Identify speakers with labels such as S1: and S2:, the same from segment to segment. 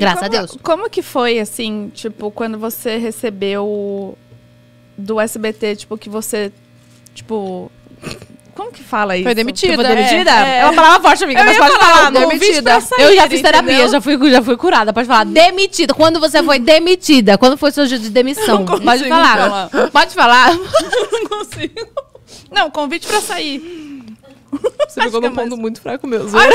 S1: Graças como, a
S2: Deus. Como que foi, assim, tipo, quando você recebeu do SBT, tipo, que você, tipo... Como que fala isso? Foi demitida. Foi tipo, é, demitida? É, é. uma palavra forte, amiga, eu mas pode falar. falar demitida. Sair, eu já fiz terapia, já fui, já fui curada. Pode falar. Demitida. Quando você foi demitida? Quando foi seu dia de demissão? Pode falar. falar. Pode falar. Não consigo. Não, convite pra sair. Você Acho pegou num é ponto mais... muito fraco mesmo. Ai,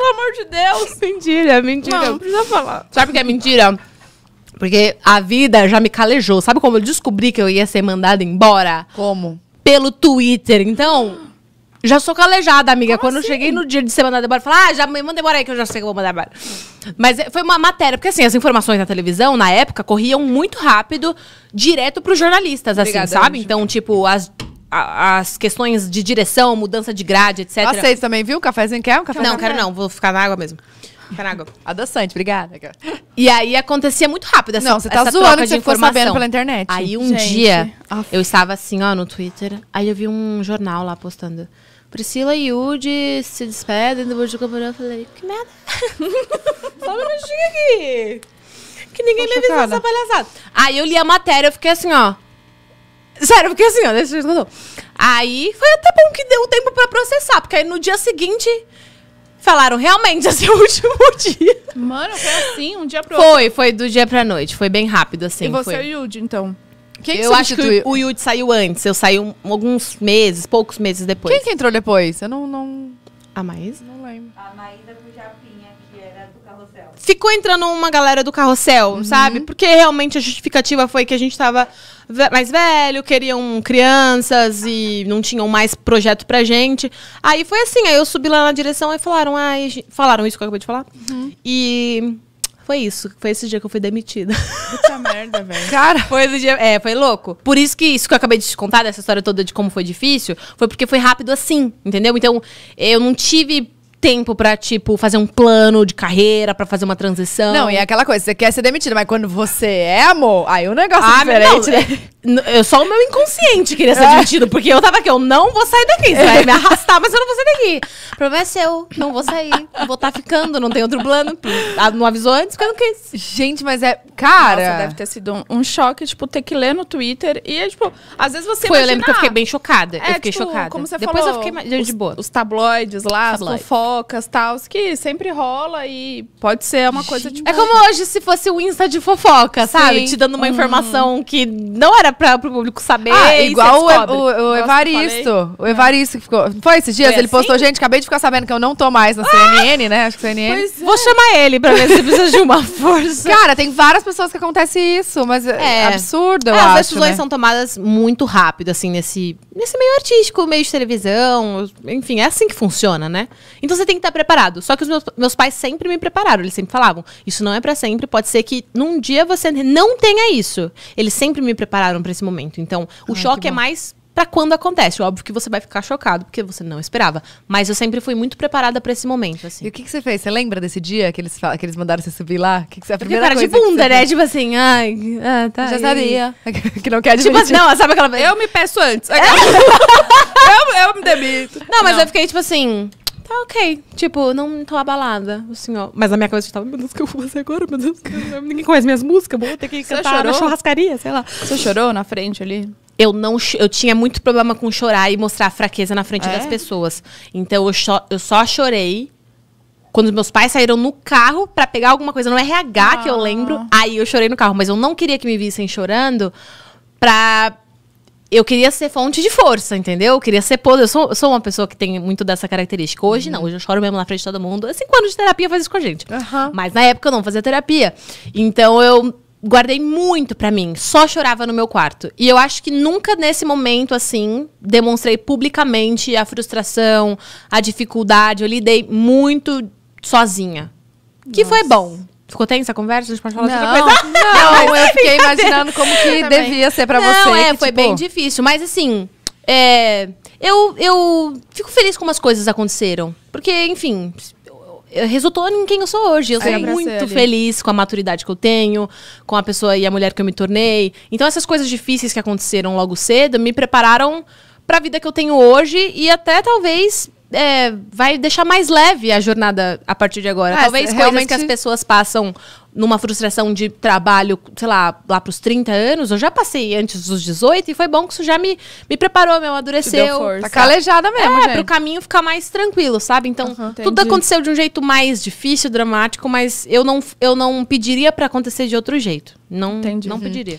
S2: pelo amor de Deus. Mentira, mentira. Não, não precisa falar. Sabe por que é mentira? Porque a vida já me calejou. Sabe como eu descobri que eu ia ser mandada embora? Como? Pelo Twitter. Então, já sou calejada, amiga. Como Quando assim? eu cheguei no dia de ser mandada embora, falei, ah, já me manda embora aí que eu já sei que eu vou mandar embora. Mas eh, foi uma matéria, porque assim, as informações na televisão, na época, corriam muito rápido, direto pros jornalistas, assim, Obrigada, sabe? Então, tipo, as as questões de direção, mudança de grade, etc. Aceito também, viu? Cafézinho quer um café? Não, quero não. Vou ficar na água mesmo. Ficar na água. Adoçante, obrigada. E aí acontecia muito rápido essa Não, você tá zoando que você sabendo pela internet. Aí um Gente. dia, eu estava assim, ó, no Twitter. Aí eu vi um jornal lá postando. Priscila e Yudi se despedem do Burj Eu falei, que merda. Só um minutinho aqui. Que ninguém Tô me avisou essa palhaçada. Aí eu li a matéria, eu fiquei assim, ó. Sério, porque assim, ó, deixa eu Aí foi até bom que deu tempo pra processar, porque aí no dia seguinte falaram realmente esse é o último dia. Mano, foi assim, um dia pro foi, outro. Foi, foi do dia pra noite, foi bem rápido assim. E você foi. e o Yudi, então? Quem que eu acho que o Yudi saiu antes, eu saí um, alguns meses, poucos meses depois. Quem que entrou depois? Eu não. não... A Maísa? Não lembro. A Maísa pro Japinha que era do carrossel. Ficou entrando uma galera do carrossel, uhum. sabe? Porque realmente a justificativa foi que a gente estava mais velho, queriam crianças e não tinham mais projeto pra gente. Aí foi assim, aí eu subi lá na direção e falaram, ai, falaram isso que eu acabei de falar. Uhum. E foi isso. Foi esse dia que eu fui demitida. Puta merda, velho. Cara. Foi esse dia. É, foi louco. Por isso que isso que eu acabei de te contar, dessa história toda de como foi difícil, foi porque foi rápido assim, entendeu? Então, eu não tive tempo para tipo, fazer um plano de carreira, para fazer uma transição. Não, e é aquela coisa, você quer ser demitido, mas quando você é, amor, aí o um negócio é ah, né? é diferente, não, né? Eu, só o meu inconsciente queria ser é. admitido, porque eu tava aqui, eu não vou sair daqui. Você vai me arrastar, mas eu não vou sair daqui. O problema é seu, não vou sair. Vou estar tá ficando, não tem outro plano. Ah, não avisou antes, porque eu não quis. Gente, mas é. Cara. Nossa, deve ter sido um, um, choque, tipo, ter que ler no Twitter. E é, tipo, às vezes você. Foi, imagina, eu lembro que eu fiquei ah, bem chocada. É, eu fiquei tipo, chocada. Como você Depois falou, eu fiquei mais, de boa. Os tabloides lá, as fofocas tal, que sempre rola e pode ser uma coisa, tipo. É como hoje se fosse o Insta de fofoca, sabe? Sim. Te dando uma hum. informação que não era para pra, pro público saber. Ah, igual o, o, o Evaristo. O Evaristo que ficou. Foi esses dias? Foi ele assim? postou, gente, acabei de ficar sabendo que eu não tô mais na CNN, ah! né? Acho que CNN. Pois Vou é. chamar ele pra ver se precisa de uma força. Cara, tem várias pessoas que acontece isso, mas é, é absurdo. É, acho, as decisões né? são tomadas muito rápido, assim, nesse, nesse meio artístico, meio de televisão. Enfim, é assim que funciona, né? Então você tem que estar preparado. Só que os meus, meus pais sempre me prepararam, eles sempre falavam: isso não é para sempre, pode ser que num dia você não tenha isso. Eles sempre me prepararam prepararam para esse momento. Então, o choque é mais para quando acontece. Óbvio que você vai ficar chocado, porque você não esperava. Mas eu sempre fui muito preparada para esse momento, assim. E o que, que você fez? Você lembra desse dia que eles, que eles mandaram você subir lá? Que que você, a primeira cara de bunda, né? Tipo assim, ai, ah, tá. Já aí. sabia. que não quer dizer. Tipo assim, não, sabe aquela... Eu me peço antes. eu, eu me demito. Não, mas não. eu fiquei tipo assim tá ok. Tipo, não tô abalada. O senhor. Mas na minha cabeça eu tava, meu Deus, o que eu vou fazer agora? Meu Deus, ninguém conhece minhas músicas, vou ter que Você cantar chorou? na churrascaria, sei lá. Você chorou na frente ali? Eu não eu tinha muito problema com chorar e mostrar fraqueza na frente ah, é? das pessoas. Então eu, cho... eu só chorei quando meus pais saíram no carro para pegar alguma coisa no RH ah. que eu ah. lembro. Aí eu chorei no carro, mas eu não queria que me vissem chorando pra eu queria ser fonte de força, entendeu? Eu queria ser poder. Eu sou, sou uma pessoa que tem muito dessa característica. Hoje uhum. não, hoje eu choro mesmo na frente de todo mundo. É cinco anos de terapia faz isso com a gente. Uhum. Mas na época eu não fazia terapia. Então eu guardei muito para mim, só chorava no meu quarto. E eu acho que nunca nesse momento assim demonstrei publicamente a frustração, a dificuldade. Eu lidei muito sozinha. Nossa. Que foi bom. Ficou tensa a conversa? A gente pode falar não, outra coisa? Não, não eu assim, fiquei imaginando como que devia ser pra não, você. É, que, foi tipo... bem difícil. Mas assim, é, eu, eu fico feliz como as coisas aconteceram. Porque, enfim, resultou em quem eu sou hoje. Eu é, sou muito feliz com a maturidade que eu tenho, com a pessoa e a mulher que eu me tornei. Então, essas coisas difíceis que aconteceram logo cedo me prepararam para a vida que eu tenho hoje e até talvez é, vai deixar mais leve a jornada a partir de agora. É, Talvez realmente... coisas que as pessoas passam numa frustração de trabalho, sei lá, lá pros 30 anos, eu já passei antes dos 18 e foi bom que isso já me, me preparou, me amadureceu. Deu força. Tá calejada é, mesmo, é, gente. pro caminho ficar mais tranquilo, sabe? Então, uhum, tudo aconteceu de um jeito mais difícil, dramático, mas eu não, eu não pediria para acontecer de outro jeito. Não, entendi. não uhum. pediria.